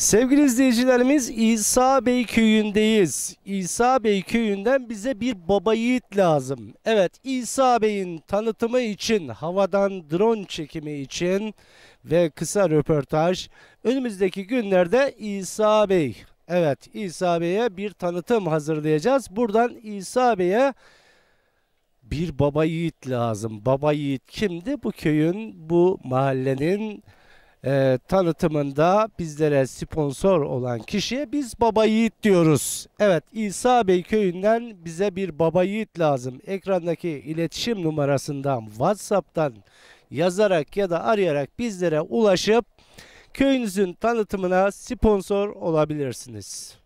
Sevgili izleyicilerimiz İsa Bey köyündeyiz. İsa Bey köyünden bize bir baba yiğit lazım. Evet İsa Bey'in tanıtımı için havadan drone çekimi için ve kısa röportaj önümüzdeki günlerde İsa Bey. Evet İsa Bey'e bir tanıtım hazırlayacağız. Buradan İsa Bey'e bir baba yiğit lazım. Baba yiğit kimdi? Bu köyün, bu mahallenin e, tanıtımında bizlere sponsor olan kişiye biz Baba Yiğit diyoruz. Evet İsa Bey köyünden bize bir Baba Yiğit lazım. Ekrandaki iletişim numarasından WhatsApp'tan yazarak ya da arayarak bizlere ulaşıp köyünüzün tanıtımına sponsor olabilirsiniz.